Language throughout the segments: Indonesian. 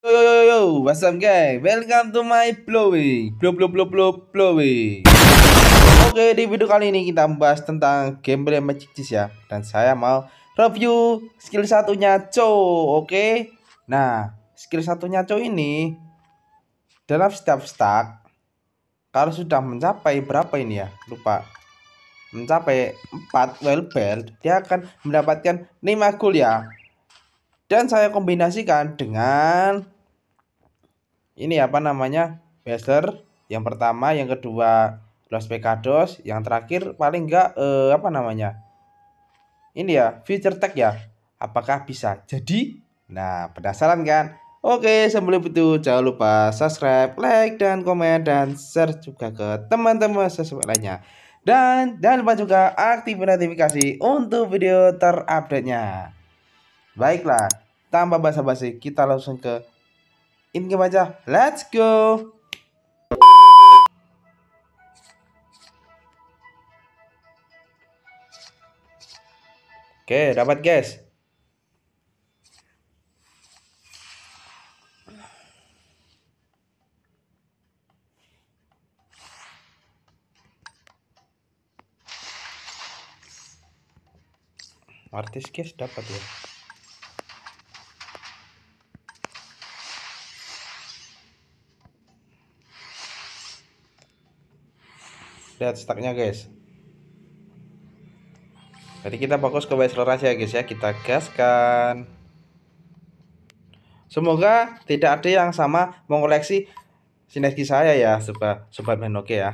Yo yo yo yo, what's up guys? Welcome to my blowing, blow blow blow blow blowing. Oke okay, di video kali ini kita membahas tentang gameplay Magic Cheese ya, dan saya mau review skill satunya Cho, oke? Okay? Nah skill satunya Cho ini dalam setiap stack kalau sudah mencapai berapa ini ya? Lupa mencapai 4 well belt dia akan mendapatkan 5 gold ya dan saya kombinasikan dengan ini apa namanya Baser, yang pertama yang kedua Los Pecados yang terakhir paling enggak eh, apa namanya ini ya feature tag ya apakah bisa jadi nah penasaran kan Oke, sebelum itu jangan lupa subscribe, like, dan komen, dan share juga ke teman-teman sesuai lainnya. Dan jangan lupa juga aktifkan notifikasi untuk video terupdate-nya. Baiklah, tanpa basa-basi kita langsung ke इनके मजा Let's go. Oke, dapat guys. Artis guys dapat ya. lihat stacknya guys jadi kita fokus ke akselerasi ya guys ya kita gaskan semoga tidak ada yang sama mengoleksi sinergi saya ya sobat sobat menoke ya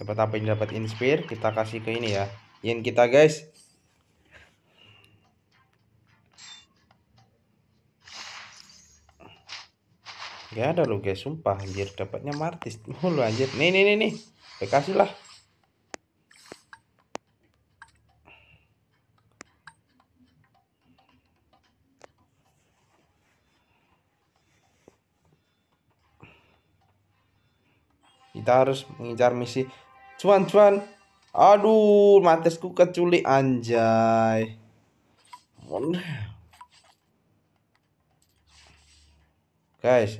dapat apa ini dapat inspire kita kasih ke ini ya In kita guys Gak ada lo guys, sumpah anjir dapatnya Martis mulu anjir. Nih nih nih nih. Dikasih lah. Kita harus mengincar misi cuan cuan. Aduh, Martisku keculik anjay. Guys,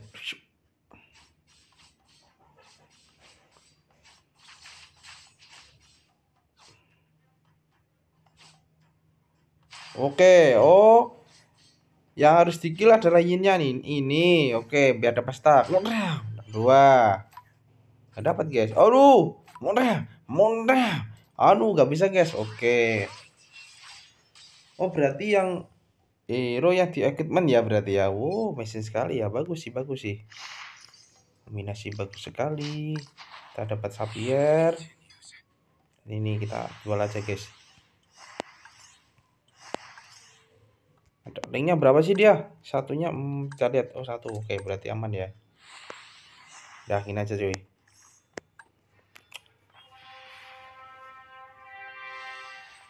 Oke, oh. Yang harus dikil adalah yinnya nih. Ini, oke, biar dapat stack. Montra. Dua. Gak dapat, guys. Aduh, montra, montra. Anu gak bisa, guys. Oke. Oh, berarti yang hero yang di equipment ya berarti ya. Wow, mesin sekali ya. Bagus sih, bagus sih. Kombinasi bagus sekali. Kita dapat sapier. ini kita jual aja, guys. linknya berapa sih dia satunya hmm, kita lihat oh satu oke berarti aman ya dah ini aja cuy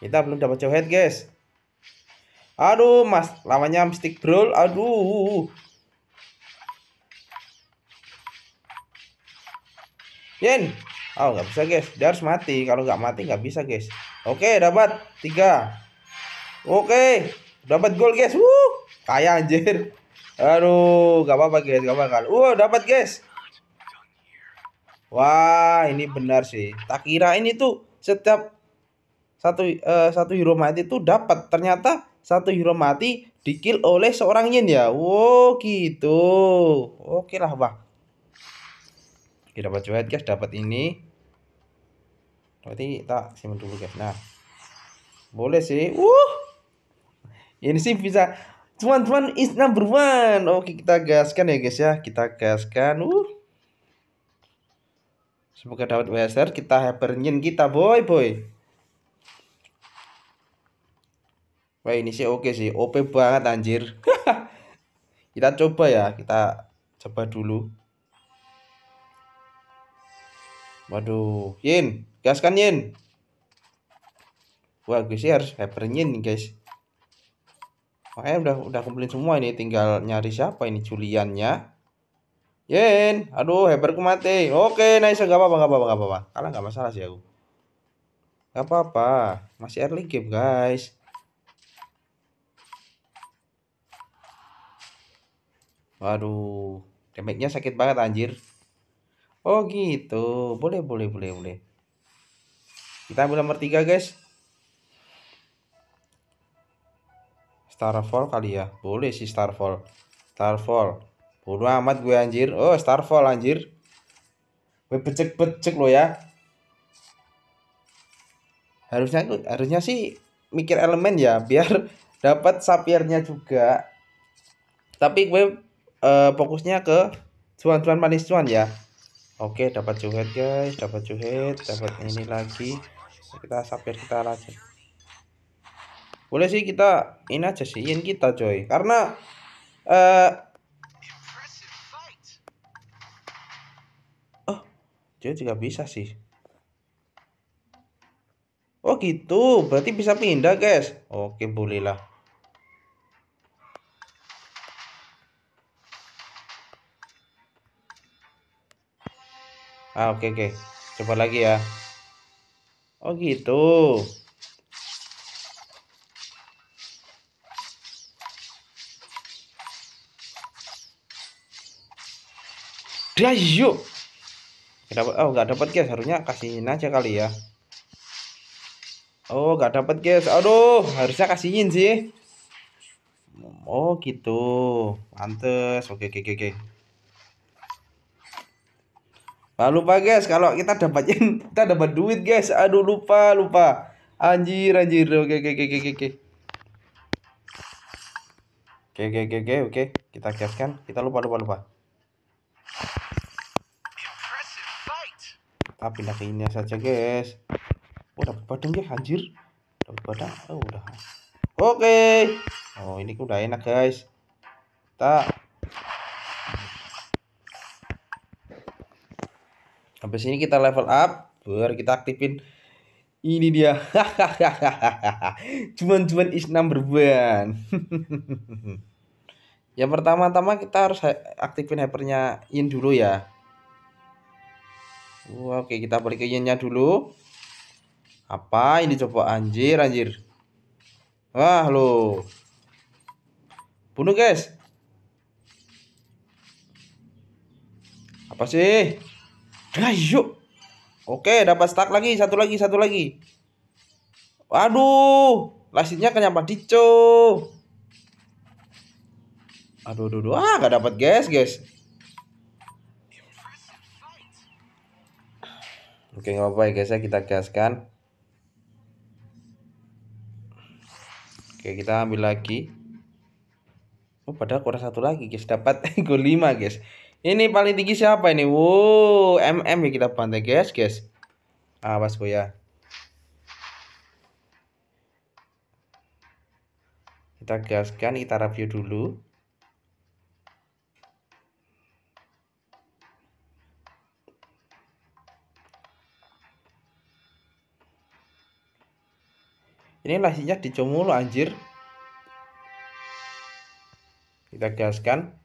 kita belum dapat jauh head guys aduh mas lamanya mystic brawl aduh Yen Oh nggak bisa guys Dia harus mati Kalau nggak mati nggak bisa guys Oke dapat tiga Oke dapat gol guys wuh kaya anjir aduh gak apa-apa guys gak bakal uh dapat guys wah ini benar sih tak kira ini tuh setiap satu uh, satu hero mati tuh dapat ternyata satu hero mati dikill oleh seorang yin ya wow gitu oke lah bang, kita dapat cuit guys dapat ini berarti tak simpan dulu guys nah boleh sih uh ini sih bisa cuman-cuman is number one oke kita gaskan ya guys ya kita gaskan uh semoga dapat WSR kita hypernyin kita boy boy wah ini sih oke sih OP banget anjir kita coba ya kita coba dulu waduh Yin gaskan Yin wah guys sih harus hypernin guys ya udah udah kumpulin semua ini tinggal nyari siapa ini culiannya. Yen, aduh heber mati. Oke, nice gak apa-apa gak apa-apa enggak apa Kalah gak masalah sih aku. Gak apa-apa, masih early game, guys. Waduh, damage-nya sakit banget anjir. Oh gitu, boleh boleh boleh boleh. Kita ambil nomor 3, guys. Starfall kali ya. Boleh sih Starfall. Starfall. Bodo amat gue anjir. Oh, Starfall anjir. Gue becek-becek lo ya. Harusnya harusnya sih mikir elemen ya biar dapat sapirnya juga. Tapi gue uh, fokusnya ke cuan-cuan manis cuan ya. Oke, dapat juga guys, dapat juga dapat ini lagi. Kita sapir kita lanjut boleh sih kita ini aja sih in kita coy karena eh uh, oh dia juga bisa sih oh gitu berarti bisa pindah guys oke bolehlah ah oke oke coba lagi ya oh gitu Dayo. Dapat oh nggak dapat guys, harusnya kasihin aja kali ya. Oh nggak dapat guys, aduh harusnya kasihin sih. Oh gitu, pantes. Oke oke oke. Nah, lupa guys, kalau kita dapatin kita dapat duit guys. Aduh lupa lupa. Anjir anjir. Oke oke oke oke. Oke oke oke oke. Kita gaskan. Kita lupa lupa lupa tapi pindah ke ini saja guys oh dapat badang ya anjir dapat oh udah oke okay. oh ini udah enak guys kita sampai sini kita level up baru kita aktifin ini dia cuman cuman is number one yang pertama-tama kita harus aktifin hypernya in dulu ya Oke, kita balik ke dulu. Apa ini coba anjir anjir. Wah, lo. Bunuh, guys. Apa sih? Ayo. Oke, Oke, dapat stack lagi, satu lagi, satu lagi. Waduh, lasitnya kenapa dicu? Aduh, aduh, aduh, ah, gak dapat guys, guys. Oke apa-apa ya guys ya kita gaskan Oke kita ambil lagi Oh padahal kurang satu lagi guys dapat gol 5 guys Ini paling tinggi siapa ini Wow MM ya kita pantai guys guys Awas boya Kita gaskan kita review dulu ini license-nya anjir kita gaskan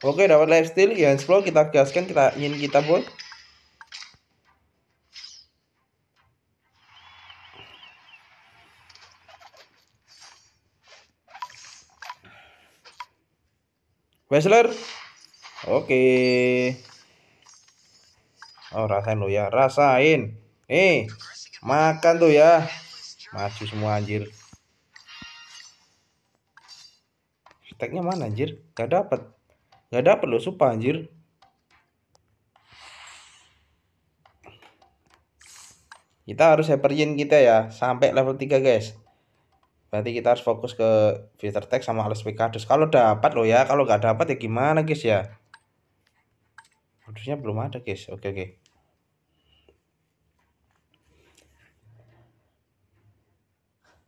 Oke dapat lifesteal ya explore kita gaskan kita ingin kita boy Wesler Oke okay. Oh, rasain lo ya. Rasain. Nih, makan tuh ya. Maju semua anjir. Tagnya mana anjir? Gak dapet. Gak dapet lo supa anjir. Kita harus hypergen kita ya. Sampai level 3 guys. Berarti kita harus fokus ke filter tag sama alas pekados. Kalau dapat lo ya, kalau gak dapat ya gimana guys ya? Modusnya belum ada guys. Oke oke.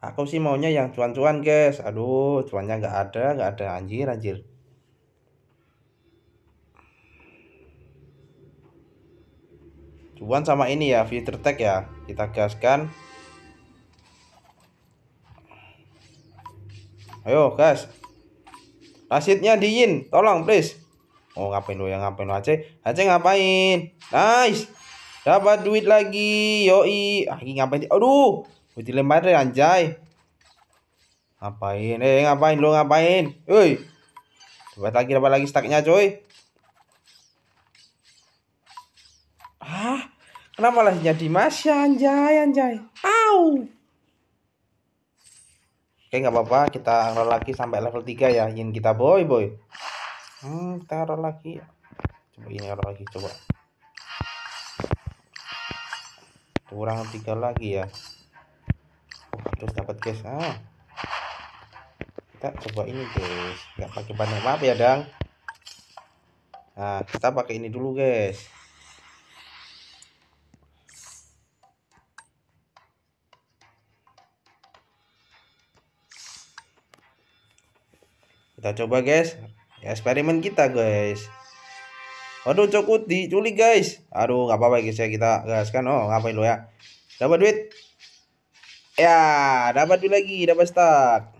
Aku sih maunya yang cuan-cuan guys. Aduh, cuannya nggak ada, nggak ada anjir anjir. Cuan sama ini ya, filter tag ya. Kita gaskan. Ayo guys. Rasidnya diin, tolong please. Oh ngapain lu ya ngapain lu Aceh? Aceh ngapain? Nice. Dapat duit lagi. Yoi. Ah, ini ngapain? Aduh dilempar deh anjay. Ngapain? Eh ngapain lo ngapain? Woi. coba lagi dapat lagi staknya coy. Ah, kenapa lah jadi mas ya anjay anjay. Au. Oke nggak apa-apa kita roll lagi sampai level 3 ya ingin kita boy boy. Hmm, kita roll lagi. Coba ini roll lagi coba. Kurang tiga lagi ya terus dapat guys ah kita coba ini guys nggak pakai bahan apa, ya dang nah kita pakai ini dulu guys kita coba guys eksperimen kita guys Aduh cukup diculik guys Aduh nggak apa-apa guys ya kita kan, Oh ngapain lo ya Dapat duit Ya, dapat dulu lagi, dapat stack.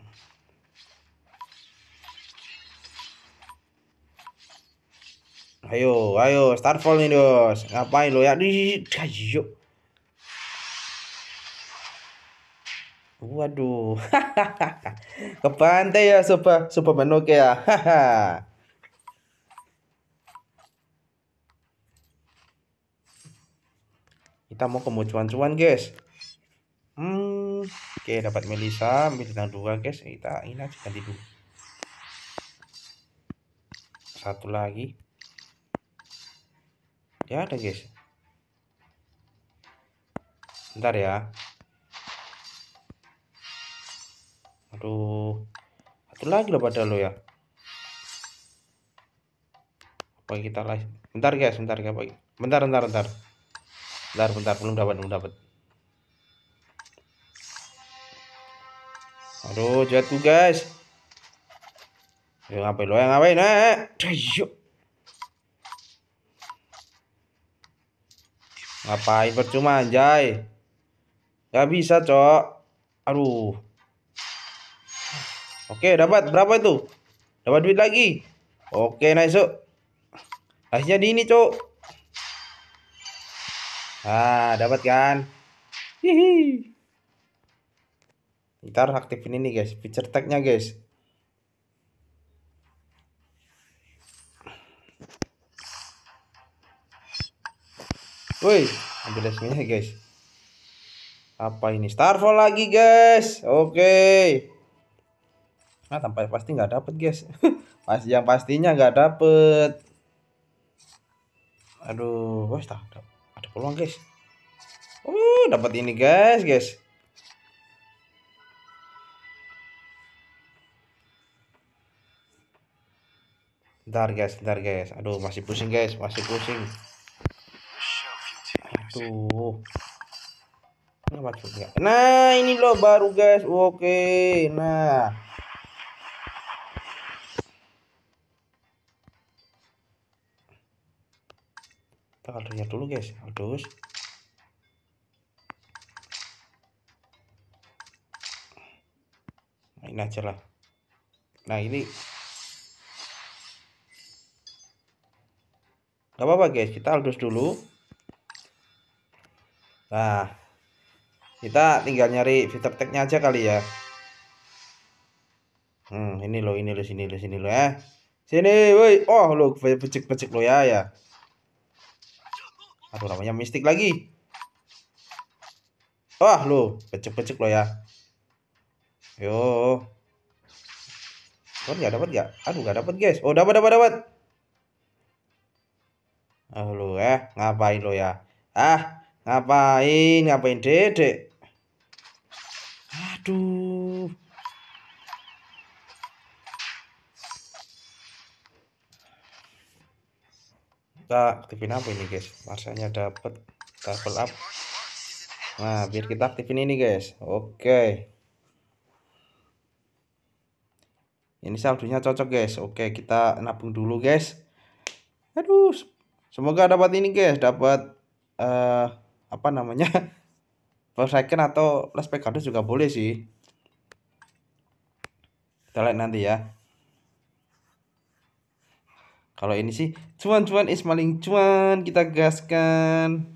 Ayo, ayo, start fall nih, Dos. Ngapain lo ya? Di, ayo. Waduh. Ke pantai ya, Super Super oke ya. Kita mau kemucuan cuan, guys. Hmm oke dapat Melisa bintang dua guys eh, kita ini aja ganti dulu satu lagi ya ada guys bentar ya aduh satu lagi loh pada lo ya apa kita live bentar guys bentar guys bentar bentar bentar bentar bentar belum dapat belum dapat Aduh, jatuh guys. Ya ngapain lo, yang ngapain, eh? Ayo. Ngapain percuma anjay. Gak bisa, Cok. Aduh. Oke, dapat berapa itu? Dapat duit lagi. Oke, nice, Akhirnya di ini, Cok. Ah, dapat kan? Hihi kita harus aktifin ini guys feature tagnya guys woi ambil resminya guys apa ini starfall lagi guys oke okay. nah tampaknya pasti nggak dapet guys pasti yang pastinya nggak dapet aduh wah ada peluang guys Uh, oh, dapat ini guys guys Bentar guys, bentar guys. Aduh, masih pusing guys, masih pusing. Aduh. Ini ya. Nah, ini loh baru guys. Oke. Nah. Kita lihat dulu guys. Aldus. ini aja lah. Nah, ini Gak apa-apa guys, kita halus dulu. Nah, kita tinggal nyari filter tagnya aja kali ya. Hmm, ini loh, ini loh, sini loh, sini loh ya. Eh. Sini, woi. Oh, lo becek-becek lo ya ya. Aduh, namanya mistik lagi. Wah, lo becek-becek lo ya. Yo. Dapat nggak? Dapat nggak? Aduh, nggak dapat guys. Oh, dapat, dapat, dapat. Halo, eh ngapain lo ya ah ngapain ngapain dedek aduh kita aktifin apa ini guys Masanya dapat double up nah biar kita aktifin ini guys oke ini saldonya cocok guys oke kita nabung dulu guys aduh semoga dapat ini guys dapat uh, apa namanya Forsaken atau Las Pegasus juga boleh sih kita lihat nanti ya kalau ini sih cuan-cuan is maling cuan kita gaskan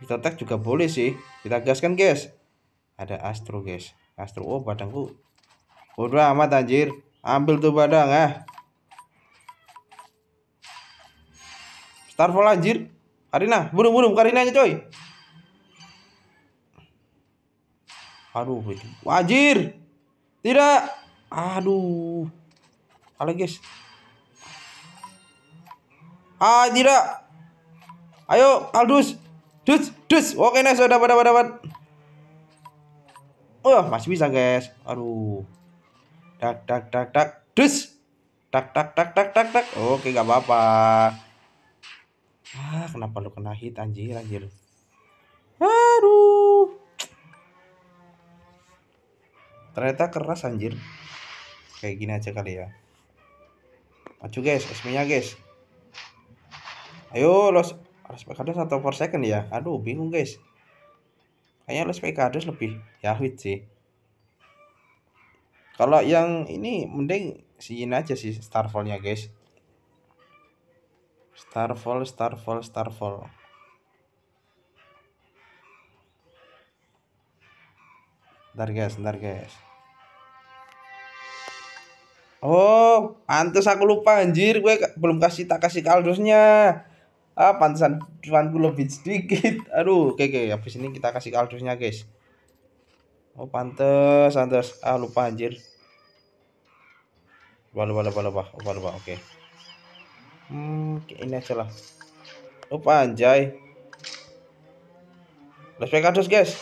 kita tag juga boleh sih kita gaskan guys ada astro guys astro oh badanku. udah amat anjir Ambil tuh Padang ya. Starfall anjir. Karina, burung-burung Karina aja coy. Aduh, wajir. Tidak. Aduh. Halo guys. Ah, tidak. Ayo, Aldus. Dus, dus. Oke, nice. Dapat, dapat, dapat. Oh, masih bisa, guys. Aduh tak tak tak tak dus tak tak tak tak tak tak oke nggak apa-apa ah kenapa lu kena hit anjir anjir aduh ternyata keras anjir kayak gini aja kali ya maju guys SP guys ayo los harus kardus atau per second ya aduh bingung guys kayaknya los kardus lebih yahwit sih kalau yang ini mending siin aja sih Starfallnya guys. Starfall, Starfall, Starfall. Ntar guys, ntar guys. Oh, pantas aku lupa anjir, gue belum kasih tak kasih kaldusnya. Ah, pantesan cuanku lebih sedikit. Aduh, oke okay, oke, okay. habis ini kita kasih kaldusnya guys. Oh, pantes, pantes. Ah, lupa anjir lupa lupa lupa lupa lupa lupa oke okay. hmm ini aja lah lupa anjay Las Vegas guys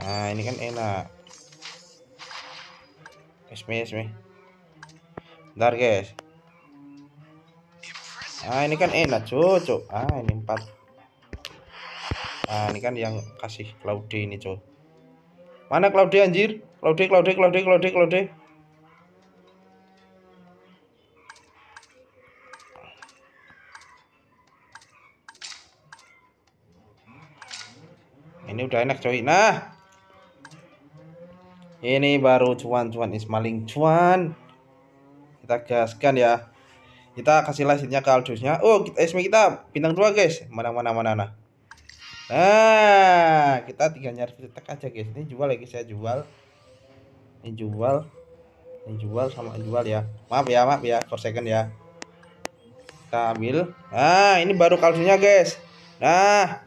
nah ini kan enak esme esme ntar guys ah ini kan enak cocok ah ini empat Ah ini kan yang kasih Claudie ini cok mana Claudie anjir Claudie, Claudie, Claudie, Claudie, Claudie. udah enak coy nah ini baru cuan-cuan is cuan kita gaskan ya kita kasih lasinya ke Aldusnya oh kita, esme eh, kita bintang dua guys mana mana mana nah nah kita tiga nyari kita aja guys ini jual lagi saya ya. jual ini jual ini jual sama jual ya maaf ya maaf ya for second ya kita ambil nah ini baru kalsunya guys nah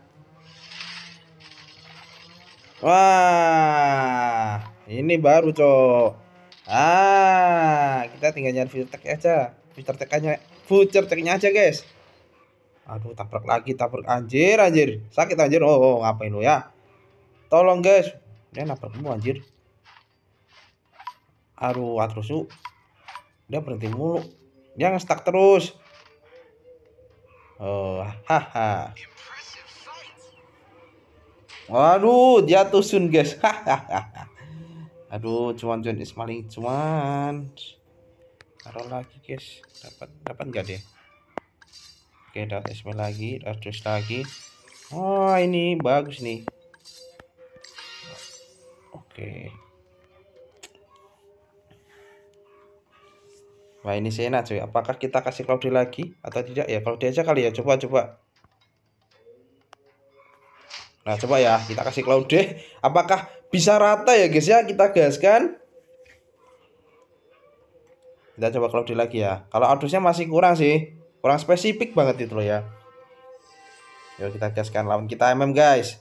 Wah, ini baru, Cok. Ah, kita tinggal nyari filternya tag aja. Filternya, tag aja. Future tagnya aja, guys. Aduh, tabrak lagi, tabrak anjir, anjir. Sakit anjir. Oh, oh ngapain lu ya? Tolong, guys. Dia nabrak mulu anjir. Aduh, terus yuk. Dia berhenti mulu. Dia nge-stuck terus. Oh, hahaha. Waduh, jatuh sun guys. Aduh, cuman cuman maling cuman. Taruh lagi guys. Dapat dapat enggak deh? Oke, dapat ismail lagi, dapat lagi. Wah oh, ini bagus nih. Oke. Wah, ini sih enak cuy. Apakah kita kasih Claudia lagi atau tidak ya? Claudia aja kali ya. Coba coba. Nah, coba ya, kita kasih cloud deh. Apakah bisa rata ya, guys ya? Kita gaskan. Kita coba cloud lagi ya. Kalau outdoornya masih kurang sih. Kurang spesifik banget itu loh ya. Yuk kita gaskan lawan kita MM, guys.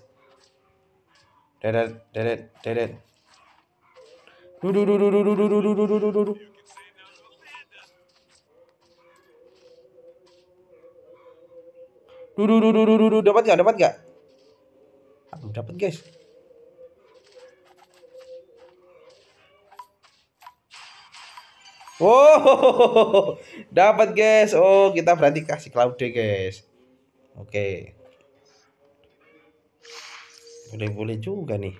Dedet, dedet, dedet. duh duh duh duh duh duh duh duh duh duh duh duh duh duh duh duh duh dapat nggak? Dapat nggak? dapat guys Oh, dapat guys. Oh, kita berarti kasih Claude guys. Oke. Boleh-boleh juga nih.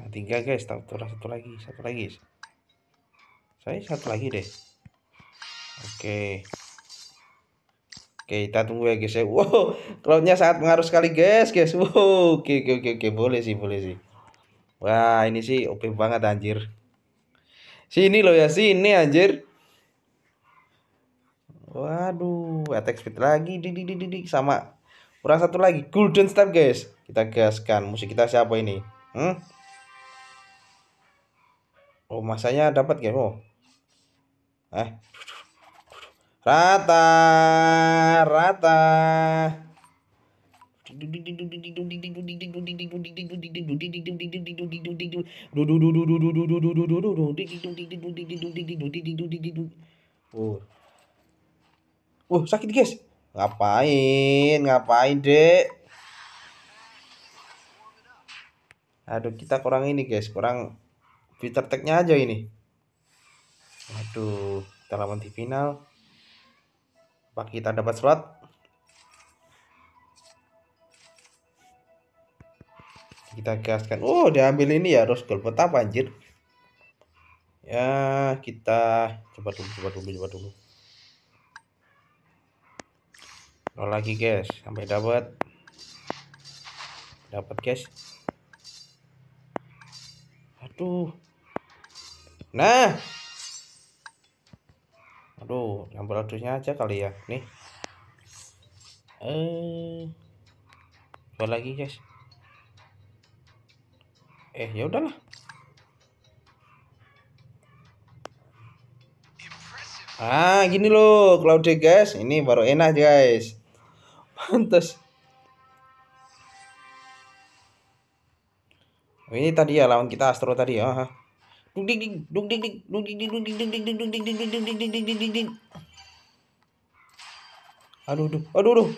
Nah, tiga guys, satu, satu lagi, satu lagi. Saya satu lagi deh. Oke. Oke, kita tunggu ya guys ya. Wow, cloudnya sangat mengaruh sekali guys, guys. Wow, oke oke oke oke boleh sih, boleh sih. Wah, ini sih OP banget anjir. Sini loh ya, sini anjir. Waduh, attack speed lagi di di di di sama kurang satu lagi golden step guys. Kita gaskan. Musik kita siapa ini? Hmm? Oh, masanya dapat guys. Oh. Eh. Rata, rata. Oh. Oh, sakit guys. Ngapain? Ngapain, Dek? Aduh, kita kurang ini, guys. Kurang fitur tag-nya aja ini. Aduh, kita lawan di final pak kita dapat slot kita gaskan oh diambil ini ya rose gold betapa anjir ya kita coba dulu coba dulu coba dulu nol lagi guys sampai dapat dapat guys aduh nah aduh nambah ladusnya aja kali ya. Nih. Eh. apa lagi, guys. Eh, ya udahlah. Ah, gini loh, Claudia guys. Ini baru enak, guys. Pantes. Ini tadi ya lawan kita Astro tadi ya dung ding ding dung ding ding dung ding ding dung ding ding ding ding dung ding ding ding ding ding ding ding ding ding ding aduh aduh aduh aduh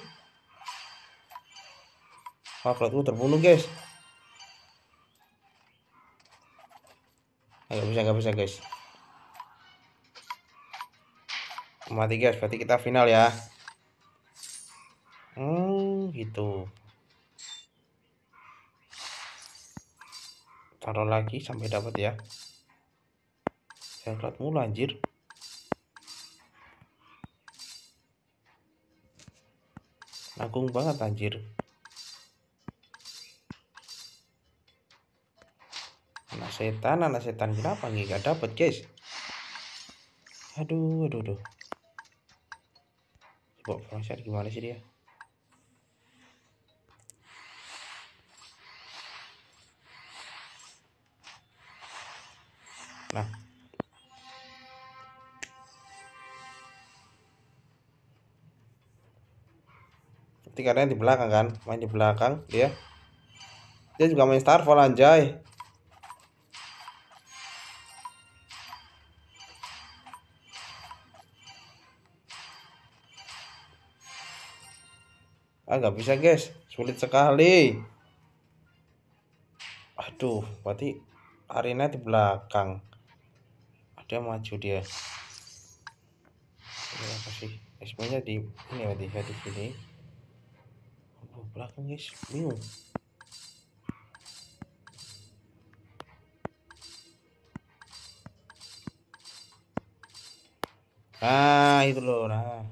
Haklat lu terbunuh guys Gak bisa gak bisa guys mati guys berarti kita final ya hmm gitu taruh lagi sampai dapat ya Sangkat mulu anjir. Agung banget anjir. Anak setan, anak setan kenapa nih gak dapet guys? Aduh, aduh, aduh. Coba flashlight gimana sih dia? Nah, tikarnya di belakang kan main di belakang dia dia juga main starfall anjay ah bisa guys sulit sekali aduh berarti arena di belakang ada maju dia terima kasih SP nya di ini berarti di sini belakang guys bingung ah itu loh nah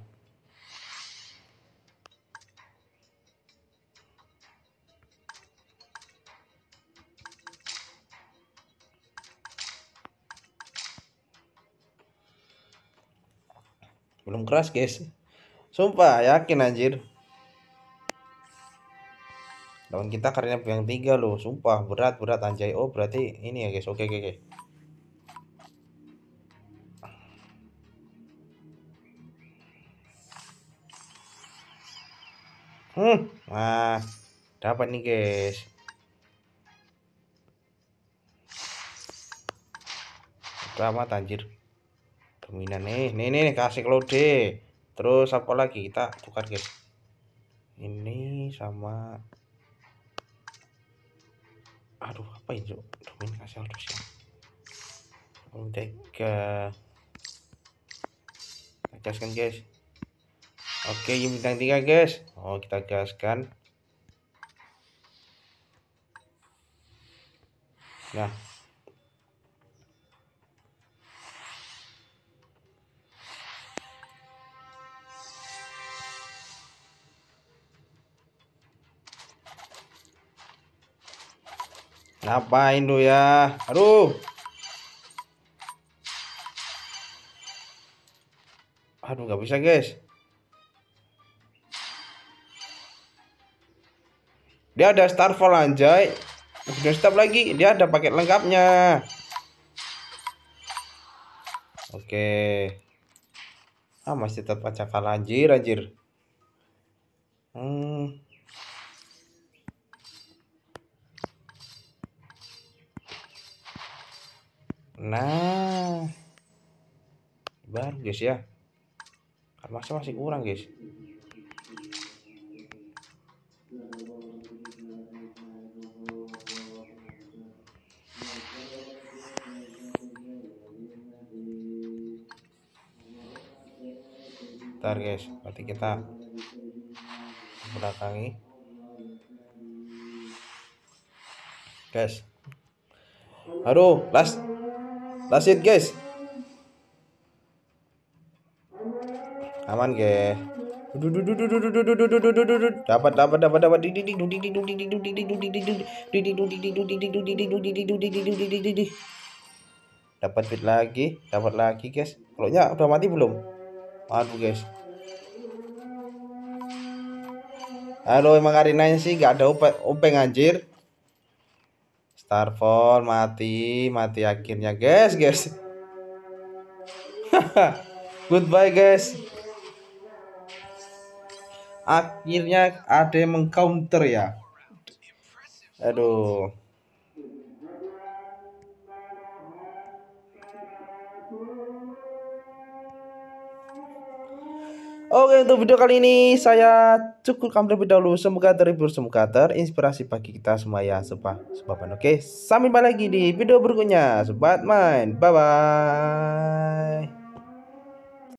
belum keras guys sumpah yakin anjir Kawan kita karena yang tiga loh, sumpah berat berat anjay. Oh berarti ini ya guys. Oke oke oke. Okay. Hmm, nah dapat nih guys. Pertama tanjir, Dominan nih, nih nih kasih klode. Terus apa lagi kita tukar guys. Ini sama aduh apa itu domain kasih aldus ya tiga kita gaskan guys oke okay, bintang tiga guys oh kita gaskan nah Ngapain lu ya? Aduh. Aduh nggak bisa guys. Dia ada starfall anjay. Udah stop lagi. Dia ada paket lengkapnya. Oke. Ah masih tetap acak anjir anjir. Hmm. Nah, baru guys ya. karena masih masih kurang guys. Ntar guys, berarti kita belakangi. Guys. Aduh, last That's it guys. Aman ke Dapat dapat dapat dapat. Dapat bit lagi, dapat lagi guys. Peluknya udah mati belum? Aduh guys. Halo emang Karinanya sih gak ada upeng anjir. Starfall mati, mati akhirnya guys, guys. Goodbye guys. Akhirnya ada yang mengcounter ya. Aduh. Oke untuk video kali ini saya cukup terlebih dahulu. Semoga terhibur, semoga terinspirasi bagi kita semua ya sobat sobat Oke sampai jumpa lagi di video berikutnya sobat main. Bye bye.